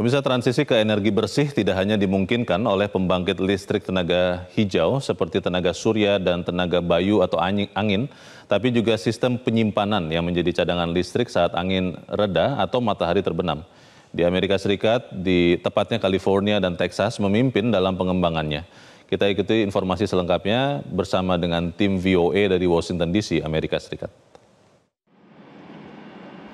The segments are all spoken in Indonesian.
Pemirsa transisi ke energi bersih tidak hanya dimungkinkan oleh pembangkit listrik tenaga hijau seperti tenaga surya dan tenaga bayu atau angin, tapi juga sistem penyimpanan yang menjadi cadangan listrik saat angin reda atau matahari terbenam. Di Amerika Serikat, di tepatnya California dan Texas memimpin dalam pengembangannya. Kita ikuti informasi selengkapnya bersama dengan tim VOA e dari Washington DC, Amerika Serikat.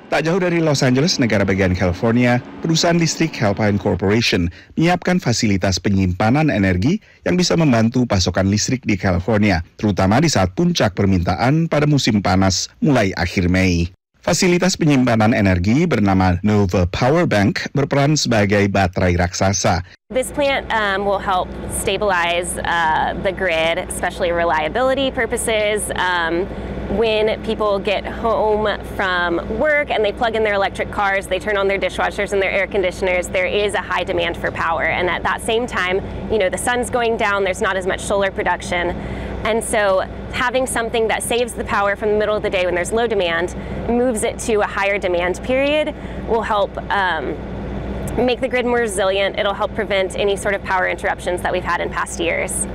Tak jauh dari Los Angeles, negara bagian California, perusahaan listrik Alpine Corporation menyiapkan fasilitas penyimpanan energi yang bisa membantu pasokan listrik di California, terutama di saat puncak permintaan pada musim panas mulai akhir Mei. Fasilitas penyimpanan energi bernama Nova Power Bank berperan sebagai baterai raksasa This plant um, will help stabilize uh, the grid, especially reliability purposes. Um, when people get home from work and they plug in their electric cars, they turn on their dishwashers and their air conditioners, there is a high demand for power. And at that same time, you know, the sun's going down, there's not as much solar production. And so having something that saves the power from the middle of the day when there's low demand, moves it to a higher demand period, will help um, make the grid more resilient. It'll help prevent any sort of power interruptions that we've had in past years.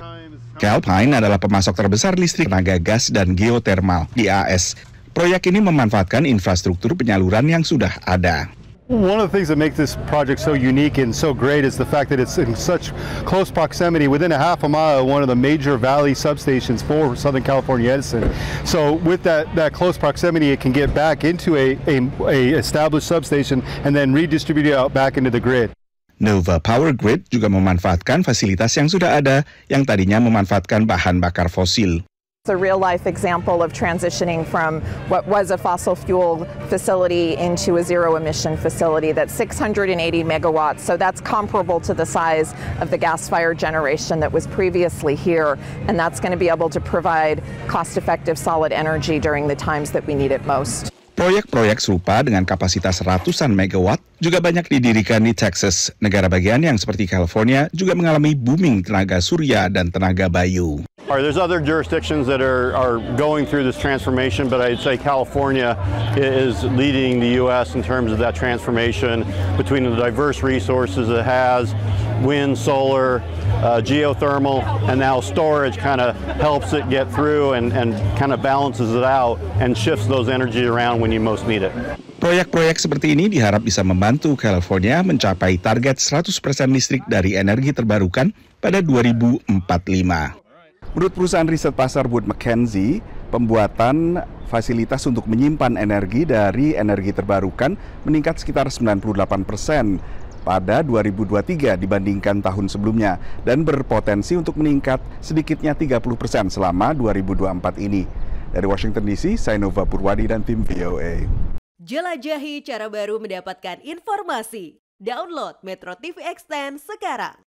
Calpine adalah pemasok terbesar listrik tenaga gas dan geotermal di AS. Proyek ini memanfaatkan infrastruktur penyaluran yang sudah ada. One of the things that makes this project so unique and so great is the fact that it's in such close proximity, within a half a mile of one of the major valley substations for Southern California Edison. So with that, that close proximity, it can get back into a, a, a established substation and then redistribute it out back into the grid. Nova Power Grid juga memanfaatkan fasilitas yang sudah ada yang tadinya memanfaatkan bahan bakar fosil. It's a real life example of transitioning from what was a fossil fuel facility into a zero emission facility that's 680 megawatts. So that's comparable to the size of the gas fired generation that was previously here. And that's going to be able to provide cost effective solid energy during the times that we need it most. Proyek-proyek serupa dengan kapasitas ratusan megawatt juga banyak didirikan di Texas. Negara bagian yang seperti California juga mengalami booming tenaga surya dan tenaga bayu. right, wind, solar, uh, geothermal, and now storage kind of helps it get through and, and kind of balances it out and shifts those energy around when you most need it. Proyek-proyek seperti ini diharap bisa membantu California mencapai target 100% listrik dari energi terbarukan pada 2045. Menurut perusahaan riset pasar Wood Mackenzie, pembuatan fasilitas untuk menyimpan energi dari energi terbarukan meningkat sekitar 98 persen pada 2023 dibandingkan tahun sebelumnya dan berpotensi untuk meningkat sedikitnya 30% persen selama 2024 ini. Dari Washington DC, saya Nova Purwadi dan tim VOA. Jelajahi cara baru mendapatkan informasi. Download Metro TV Extend sekarang.